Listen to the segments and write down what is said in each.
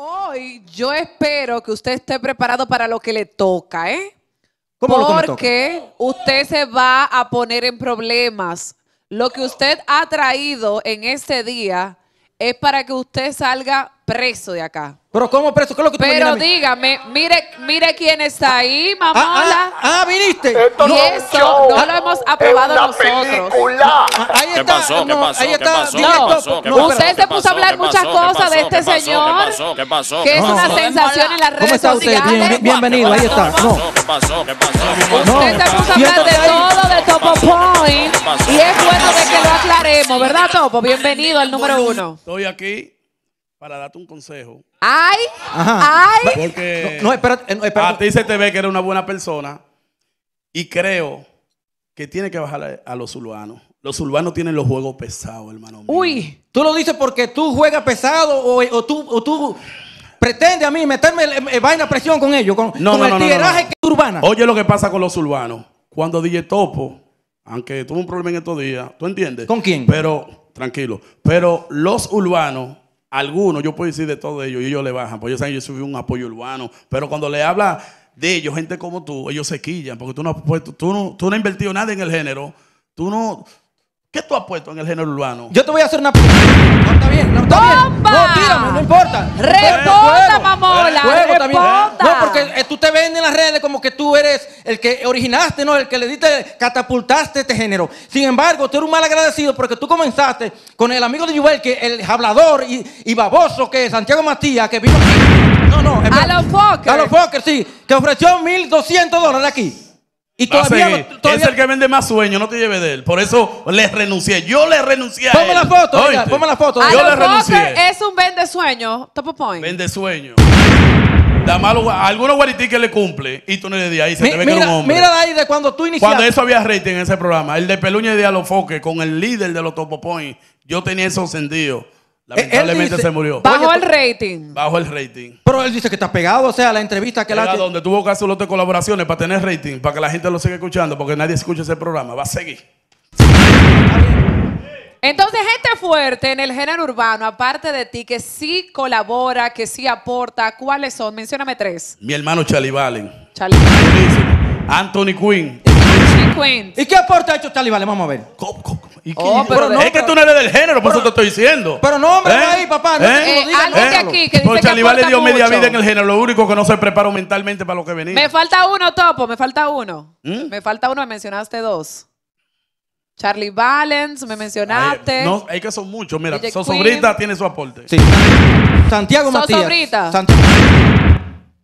Hoy yo espero que usted esté preparado para lo que le toca, ¿eh? ¿Cómo Porque usted se va a poner en problemas. Lo que usted ha traído en este día es para que usted salga preso de acá. Pero ¿cómo preso? ¿Qué es lo que tú Pero dígame, mire, mire quién está ahí, mamá. Ah, ah, ah, ah viniste. Esto y eso no lo hemos aprobado nosotros. Ahí está, ¿Qué Ahí está, usted se puso a hablar muchas cosas de este señor. ¿Qué pasó? ¿Qué pasó? Que es una sensación en las redes ¿Cómo está usted? bienvenido, ahí está. No. ¿Qué pasó? ¿Qué pasó? Usted se puso a hablar de todo, de Topo Point. Y es bueno de que lo aclaremos, ¿verdad, Topo? Bienvenido al número uno. Estoy aquí para darte un consejo. ¡Ay! Ajá. ¡Ay! Porque no, espérate, eh, espérate. a ti se te ve que eres una buena persona y creo que tiene que bajar a, los urbanos. Los urbanos tienen los juegos pesados, hermano. Uy, tú lo dices porque tú juegas pesado o, tú, o tú pretendes a mí meterme en vaina presión con ellos, con, no, el tiraje que es urbana. Oye lo que pasa con los urbanos. Cuando DJ Topo, aunque tuvo un problema en estos días, ¿tú entiendes? ¿Con quién? Pero, tranquilo, pero los urbanos algunos, yo puedo decir de todos ellos, y ellos le bajan, porque ellos saben que yo soy un apoyo urbano. Pero cuando le habla de ellos, gente como tú, ellos se quillan, porque tú no has puesto, tú no, tú no has invertido nada en el género. Tú no, ¿Qué tú has puesto en el género urbano? Yo te voy a hacer una. No está bien, no está bien. No, tírame, no importa. mamola. No, porque eh, tú te vendes en las redes como que tú eres el que originaste, ¿no? El que le diste, catapultaste este género. Sin embargo, tú eres un mal agradecido porque tú comenzaste con el amigo de Yuvel, que el hablador y, baboso que es Santiago Matías, que vino aquí. No, no. A los sí. Que ofreció 1.200 dólares aquí. Y todavía, todavía, Es el que vende más sueños, no te lleves de él. Por eso le renuncié. Yo le renuncié. Ponme la foto, oiga, ponme la foto. Yo le renuncié. Es un vende sueño, Topo point. Vende sueño. algunos guaritíes que le cumple y tú no le di ahí, se te ve mira, que un hombre. Mira ahí de cuando tú iniciaste. Cuando eso había rating en ese programa, el de Peluña y de Alofoque con el líder de los Topo Point yo tenía eso encendido. Lamentablemente eh, se murió. Bajo el rating. Bajo el rating. Pero él dice que está pegado, o sea, la entrevista que la hace. donde tuvo que hacer de colaboraciones para tener rating, para que la gente lo siga escuchando, porque nadie escucha ese programa. Va a seguir. Entonces, gente fuerte en el género urbano, aparte de ti, que sí colabora, que sí aporta, ¿cuáles son? Mencióname tres. Mi hermano Chalivalen Valen. Anthony Quinn. ¿Y qué aporte aporta estos talibales? Vamos a ver. ¿Cómo, oh, es que tú no eres del género, por eso te estoy diciendo. Pero no, hombre, ¿Eh? ahí, papá. No, ¿Eh? algo aquí que dice le dio media vida en el género, lo único que no se preparó mentalmente para lo que venía. Me falta uno, Topo, me falta uno. ¿Mm? Me falta uno, me mencionaste dos. Charlie Valens, me mencionaste. no, es que son muchos. Mira, son Sosobrita tiene su aporte. Sí. Santiago Soso Matías. Brita.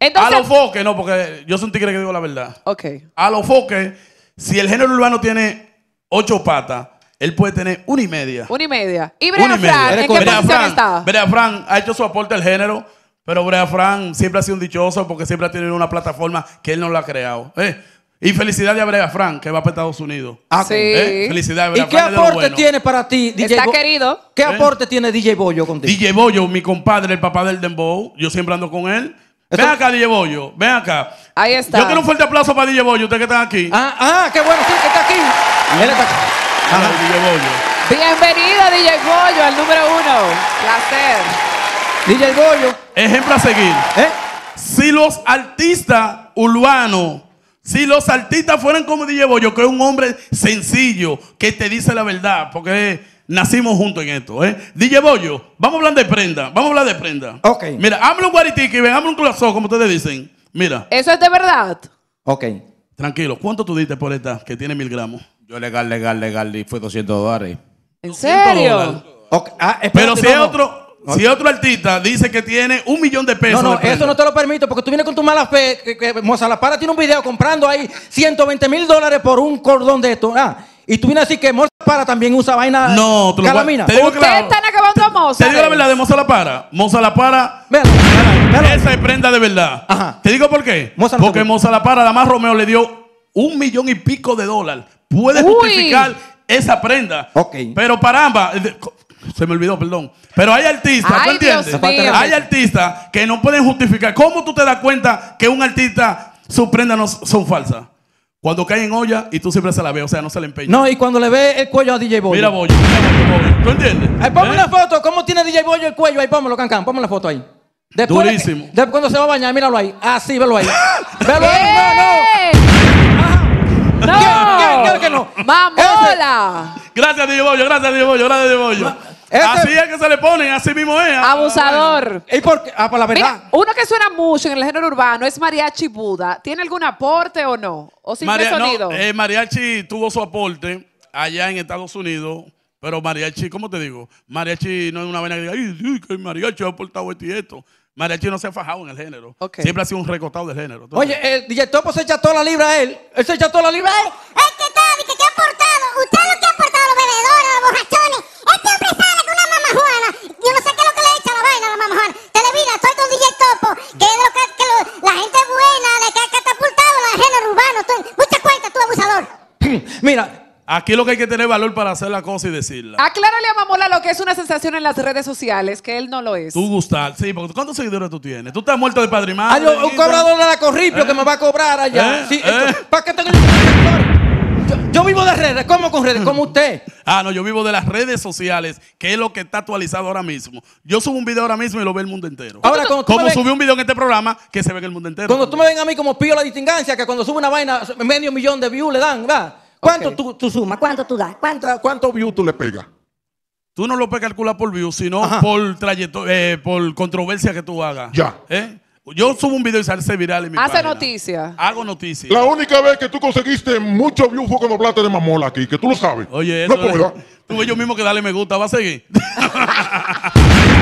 Entonces. A lo los foques, no, porque yo soy un tigre que digo la verdad. ok. A los foques si el género urbano tiene ocho patas, él puede tener una y media. Una y media. ¿Y Brea Fran? ¿En qué Brea está? Brea Fran ha hecho su aporte al género, pero Brea Fran siempre ha sido un dichoso porque siempre ha tenido una plataforma que él no la ha creado. ¿eh? Y felicidad a Brea Fran, que va para Estados Unidos. Ah, sí. ¿Eh? ¿Y qué aporte tiene para ti, DJ Está querido. ¿Qué ¿Eh? aporte tiene DJ Boyo contigo? DJ Boyo, mi compadre, el papá del Dembow. Yo siempre ando con él. Ven acá, DJ Boyo. Ven acá. Ahí está. Yo quiero un fuerte aplauso para DJ Boyo, usted que está aquí. Ah, ah, qué bueno, sí, que está aquí. Él está aquí. DJ Boyo. Bienvenido, DJ Boyo, al número uno. Placer. DJ Boyo. Ejemplo a seguir. ¿Eh? Si los artistas urbanos, si los artistas fueran como DJ Boyo, que es un hombre sencillo, que te dice la verdad, porque nacimos juntos en esto. ¿eh? DJ Boyo, vamos a hablar de prenda. Vamos a hablar de prenda. Ok. Mira, háblame un guaritique, ven, hable un corazón, como ustedes dicen. Mira. Eso es de verdad. Ok. Tranquilo, ¿cuánto tú diste por esta que tiene mil gramos? Yo legal, legal, legal, y fue 200 dólares. ¿En serio? Ah, Pero si otro. Si otro artista dice que tiene un millón de pesos. No, no, eso no te lo permito porque tú vienes con tu mala fe. moza la Mozalapara tiene un video comprando ahí 120 mil dólares por un cordón de esto. Ah, y tú vienes a que Moza para también usa vaina no, te están acabando a Moza. Te digo la verdad de Moza la para. Moza la para. Esa es prenda de verdad. Te digo por qué. Porque Moza la para, además Romeo le dio un millón y pico de dólares. Puede justificar esa prenda. Pero para ambas. Eh, se me olvidó, perdón. Pero hay artistas, entiendes? Hay artistas que no pueden justificar. ¿Cómo tú te das cuenta que un artista, sus prendas no son falsas? Cuando cae en olla y tú siempre se la ve, o sea, no se le empeña. No, y cuando le ve el cuello a DJ Boyo. Mira Boyo. ¿tú entiendes? Ahí ponme una foto, ¿cómo tiene DJ Boyo el cuello? Ahí pónmelo, Cancan, ponme la foto ahí. Durísimo. Después cuando se va a bañar, míralo ahí. Así, ah, velo ahí. velo ahí. No, no. no. ¿Quién, que no? Mamola. Gracias, DJ Boyo. gracias, DJ Boyo. gracias, DJ Boyo. Este así es que se le ponen, así mismo es. Ah, Abusador. ¿Y por qué? Ah, por la verdad. uno que suena mucho en el género urbano es Mariachi Buda. ¿Tiene algún aporte o no? ¿O sin sonido? Eh, mariachi tuvo su aporte allá en Estados Unidos. Pero mariachi, ¿cómo te digo? Mariachi no es una vaina que diga, ay, mariachi ha aportado esto y esto. Mariachi no se ha fajado en el género. Siempre ha sido un recortado del género. Oye, el DJ Topo se echa toda la libra a él. Él se echa toda la libra a él. que ¿Qué ha aportado. Usted lo que ha aportado a los bebedores, los borrachones. Este empresario yo no sé qué es lo que le echa la vaina a la mamá le soy estoy con DJ Topo, que, es lo que, la gente buena, le cae ha catapultado la gente urbano. Tú, mucha cuenta, tú abusador. Mira, Aquí lo que hay que tener valor para hacer la cosa y decirla. Aclárale a Mamola lo que es una sensación en las redes sociales, que él no lo es. Tú gustas, sí, porque ¿cuántos seguidores tú tienes? Tú estás muerto de padre Hay ah, un, cobrador de la Corripio que ¿Eh? me va a cobrar allá. ¿Eh? Sí, ¿Eh? ¿Para qué tengo seguidores? yo, vivo de redes, ¿cómo con redes? ¿Cómo usted? Ah, no, yo vivo de las redes sociales, que es lo que está actualizado ahora mismo. Yo subo un video ahora mismo y lo ve el mundo entero. Ahora, como, como subí un video en este programa, que se ve en el mundo entero. Cuando tú me ven a mí como pío la distingancia, que cuando subo una vaina, medio millón de views le dan, ¿va? ¿Cuánto tú, sumas? ¿Cuánto tú das? ¿Cuánto, ah, views tú le pegas? Tú no lo puedes calcular por views, sino por eh, por controversia que tú hagas. Ya. ¿Eh? Yo subo un video y sale viral y mi Hace noticias. Hago noticias. La única vez que tú conseguiste mucho view fue cuando hablaste de mamola aquí, que tú lo sabes. Oye, no puedo. Tuve yo mismo que darle me gusta, va a seguir.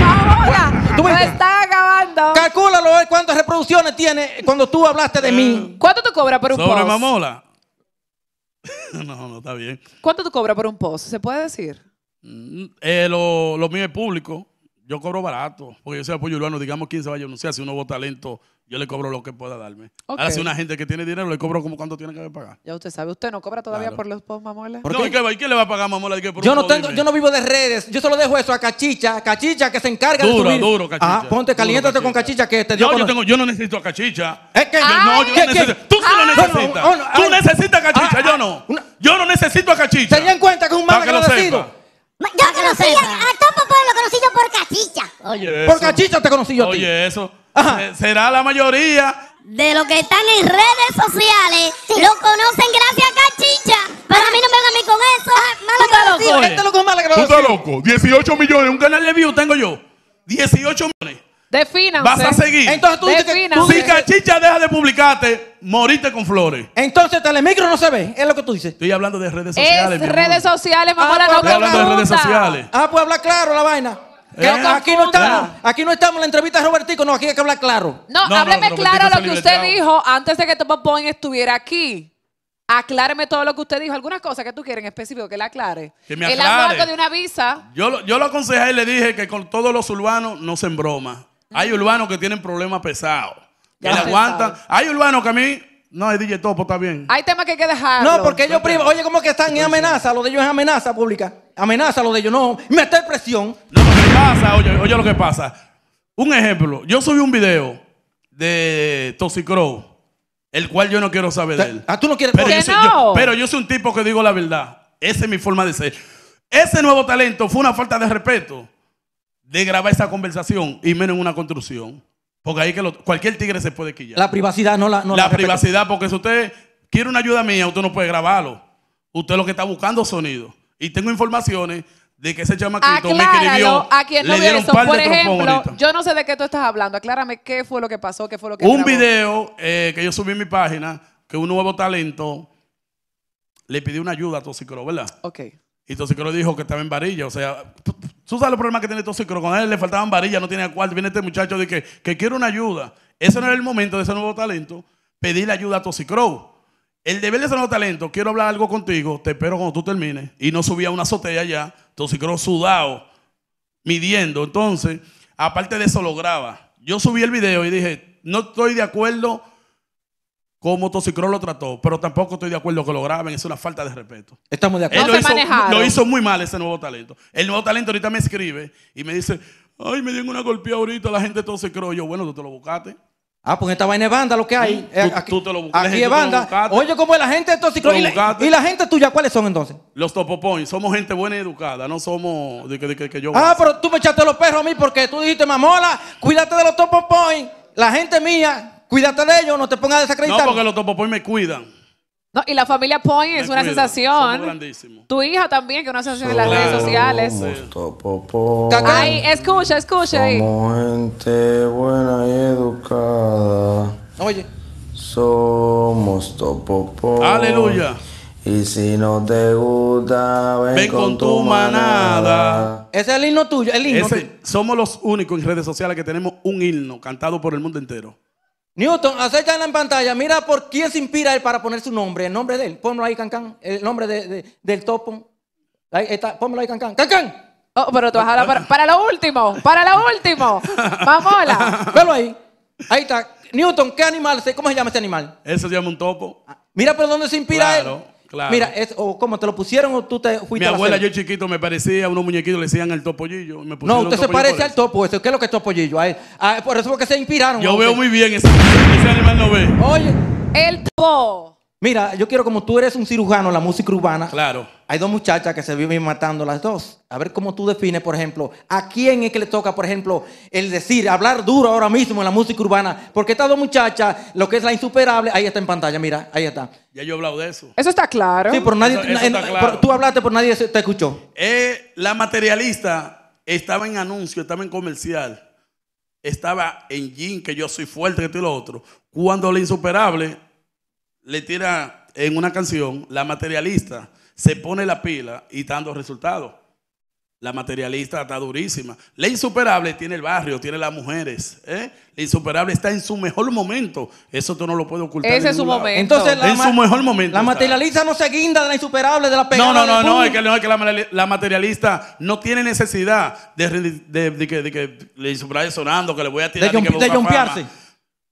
Mamola, ¿Tú está acabando. Calcúlalo eh, cuántas reproducciones tiene cuando tú hablaste de mí. Eh, ¿Cuánto tú cobras por un Sobre post? mamola. no, no está bien. ¿Cuánto tú cobras por un post? ¿Se puede decir? Mm, eh, lo, lo mío es público yo cobro barato, porque yo soy apoyo urbano, digamos 15 yo. no sé, si uno vota lento, yo le cobro lo que pueda darme. Ahora, si una gente que tiene dinero, le cobro como cuánto tiene que pagar. Ya usted sabe, usted no cobra todavía por los post mamola. no, ¿y qué, le va a pagar mamola? Por yo, no tengo, yo no vivo de redes, yo solo dejo eso a Cachicha, Cachicha que se encarga de subir. Duro, ah, Cachicha. ponte, caliéntate con Cachicha que te dio. yo, tengo, yo no necesito a Cachicha. Es que... No, yo no necesito. Tú sí lo ah, necesitas. Tú necesitas Cachicha, ah, yo no. Yo no necesito a Cachicha. Tenía en cuenta que es un mal Yo que lo sé. A por cachicha. Oye, por cachicha te conocí yo. Oye, a ti. eso. Será la mayoría. De los que están en redes sociales, lo conocen gracias a cachicha. Para mí no me vengan a con eso. ¿Qué ah, mala loco. 18 eh. millones. Un canal de views tengo yo. 18 millones. Defina. Vas a seguir. Entonces tú dices que si cachicha deja de publicarte, moriste con flores. Entonces el micro no se ve, es lo que tú dices. Estoy hablando de redes sociales. Es redes sociales, ah, mamá, ah, de redes sociales. Ah, pues habla claro la vaina. Eh, eh, aquí, no estamos, aquí no estamos la entrevista de Robertico, no, aquí hay que hablar claro. No, hábleme claro lo que usted dijo antes de que tu Point estuviera aquí. Acláreme todo lo que usted dijo. Algunas cosas que tú quieres en específico que la aclare. Que me aclare. El de una visa. Yo, yo lo aconsejé y le dije que con todos los urbanos no se en broma. Hay urbanos que tienen problemas pesados. Que aguantan. Hay urbanos que a mí. No, hay DJ Topo está bien. Hay temas que hay que dejar. No, porque ellos privados Oye, como que están en amenaza? Lo de ellos es amenaza pública. Amenaza lo de ellos. No, meter presión. lo que pasa, oye, oye lo que pasa. Un ejemplo. Yo subí un video de Toxicrow. El cual yo no quiero saber de ah, él. Ah, tú no quieres pero, yo soy, pero yo soy un tipo que digo la verdad. Esa es mi forma de ser. Ese nuevo talento fue una falta de respeto de grabar esa conversación y menos en una construcción. Porque ahí que cualquier tigre se puede quillar. La privacidad no la. la, privacidad, porque si usted quiere una ayuda mía, usted no puede grabarlo. Usted lo que está buscando sonido. Y tengo informaciones de que ese chamaquito me escribió. A quien no le dieron Por ejemplo, yo no sé de qué tú estás hablando. Aclárame qué fue lo que pasó, qué fue lo que. Un video eh, que yo subí en mi página, que un nuevo talento le pidió una ayuda a Tosicro ¿verdad? Ok. Y Tosicro dijo que estaba en varilla. O sea, ¿Tú sabes los problemas que tiene Tosi Cuando a él le faltaban varillas, no tenía cuarto. Viene este muchacho de que, que quiere una ayuda. Ese no era el momento de ese nuevo talento. Pedirle ayuda a Tosicrow. El deber de ese nuevo talento, quiero hablar algo contigo, te espero cuando tú termines. Y no subía una azotea ya, Tosicrow sudado, midiendo. Entonces, aparte de eso, lo graba. Yo subí el video y dije, no estoy de acuerdo cómo Toxicro lo trató, pero tampoco estoy de acuerdo que lo graben, es una falta de respeto. Estamos de acuerdo. lo, hizo, muy mal ese nuevo talento. El nuevo talento ahorita me escribe y me dice, ay, me dieron una golpea ahorita la gente de Toxicro. Yo, bueno, tú te lo buscaste. Ah, pues esta vaina es banda lo que hay. Eh, aquí, tú, te lo buscaste. es banda. Oye, como es la gente de Toxicro. ¿Y, la gente tuya cuáles son entonces? Los topopoy. Somos gente buena y educada. No somos de que, que, yo. Ah, pero tú me echaste los perros a mí porque tú dijiste, mamola, cuídate de los topopoy. La gente mía, Cuídate de ellos, no te pongas a desacreditar. No, porque los topopoy me cuidan. No, y la familia Poy es una sensación. grandísimo. Tu hija también, que es una sensación en las redes sociales. Topo Ay, escucha, escucha. Somos gente buena y educada. Oye. Somos Topopoy. Aleluya. Y si no te gusta, ven, con, tu manada. Ese es el himno tuyo, el himno. somos los únicos en redes sociales que tenemos un himno cantado por el mundo entero. Newton, acepta en la pantalla, mira por quién se inspira él para poner su nombre, el nombre de él. Pónmelo ahí, Cancán, el nombre de, del topo. Ahí está, pónmelo ahí, Cancán. ¡Cancán! Oh, pero tú vas a hablar para, lo último, para lo último. Vámonos. Velo ahí. Ahí está. Newton, ¿qué animal? ¿Cómo se llama este animal? Eso se llama un topo. Ah, mira por dónde se inspira él. Mira, es, o cómo te lo pusieron o tú te fuiste Mi abuela, yo chiquito, me parecía a unos muñequitos, le decían el topollillo. no, usted se parece al topo, eso. ¿Qué es lo que es topollillo? Ah, por eso porque se inspiraron. Yo veo muy bien ese, ese animal, no ve. Oye, el topo. Mira, yo quiero, como tú eres un cirujano en la música urbana, claro. hay dos muchachas que se viven matando las dos. A ver cómo tú defines, por ejemplo, a quién es que le toca, por ejemplo, el decir, hablar duro ahora mismo en la música urbana. Porque estas dos muchachas, lo que es la insuperable, ahí está en pantalla, mira, ahí está. Ya yo he hablado de eso. Eso está claro. Sí, por nadie. tú hablaste, pero nadie te escuchó. Eh, la materialista estaba en anuncio, estaba en comercial, estaba en jean, que yo soy fuerte, que tú lo otro. Cuando la insuperable le tira en una canción, la materialista se pone la pila y está dando resultados. La materialista está durísima. La insuperable tiene el barrio, tiene las mujeres. ¿eh? La insuperable está en su mejor momento. Eso tú no lo puedes ocultar. Ese es su momento. Entonces, la en su mejor momento. La materialista no se guinda de la insuperable, de la pegada. No, no, no, es, que, la, materialista no tiene necesidad de, de que, que, la insuperable sonando, que le voy a tirar. De, que,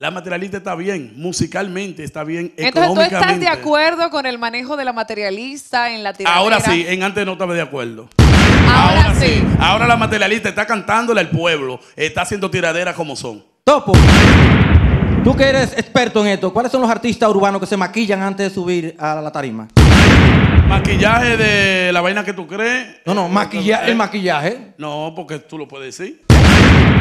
la materialista está bien, musicalmente está bien, Entonces, ¿tú estás de acuerdo con el manejo de la materialista en la tiradera? Ahora sí, en antes no estaba de acuerdo. Ahora, sí. Ahora la materialista está cantándole al pueblo, está haciendo tiraderas como son. Topo, tú que eres experto en esto, ¿cuáles son los artistas urbanos que se maquillan antes de subir a la tarima? Maquillaje de la vaina que tú crees. No, no, eh, maquillaje, eh, el maquillaje. No, porque tú lo puedes decir.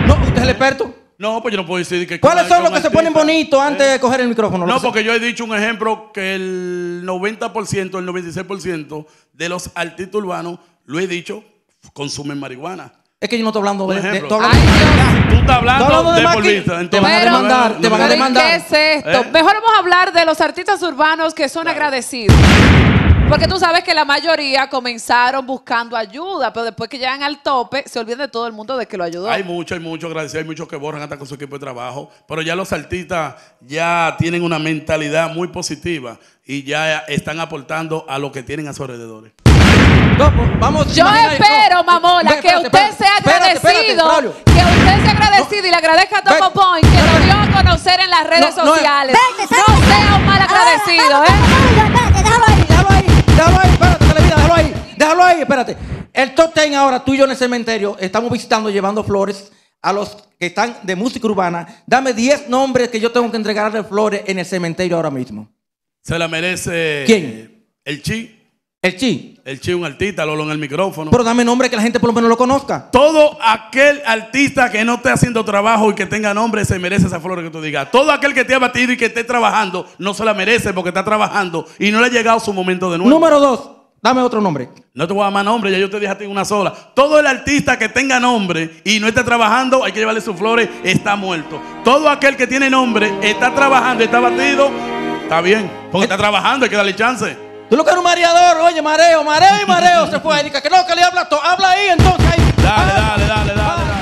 No, usted es el experto. No, pues yo no puedo decir que. ¿Cuáles son los que se ponen bonitos eh? antes de coger el micrófono? No, porque yo he dicho un ejemplo que el 90%, el 96% de los artistas urbanos, lo he dicho, consumen marihuana. Es que yo no estoy hablando de. de hablando, tú estás hablando de, de te van a demandar. te van a demandar. ¿Qué es esto? ¿Eh? Mejor vamos a hablar de los artistas urbanos que son agradecidos. Porque tú sabes que la mayoría comenzaron buscando ayuda, pero después que llegan al tope, se olvidan de todo el mundo de que lo ayudó. Hay muchos, hay mucho, gracias. Hay muchos que borran hasta con su equipo de trabajo. Pero ya los artistas ya tienen una mentalidad muy positiva y ya están aportando a lo que tienen a sus alrededores. vamos, Yo espero, Mamola, que usted sea agradecido. que usted sea agradecido y le agradezca a Tomo Point, que lo dio a conocer en las redes sociales. no sea mal agradecido, ¿eh? espérate. El top ten ahora, tú y yo en el cementerio, estamos visitando, llevando flores a los que están de música urbana. Dame 10 nombres que yo tengo que entregarle flores en el cementerio ahora mismo. Se la merece. ¿Quién? El Chi. El Chi. El Chi, un artista, Lolo en el micrófono. Pero dame nombres que la gente por lo menos lo conozca. Todo aquel artista que no esté haciendo trabajo y que tenga nombre se merece esa flor que tú digas. Todo aquel que te ha batido y que esté trabajando no se la merece porque está trabajando y no le ha llegado su momento de nuevo. Número dos. Dame otro nombre. No te voy a dar más nombre, ya yo te dije a ti una sola. Todo el artista que tenga nombre y no esté trabajando, hay que llevarle sus flores, está muerto. Todo aquel que tiene nombre, está trabajando, está batido, está bien. Porque está trabajando, hay que darle chance. Tú lo que eres un mareador, oye, mareo, mareo y mareo se fue. Erika, que no, que le habla todo. Habla ahí entonces. Ahí. dale, dale, dale. dale.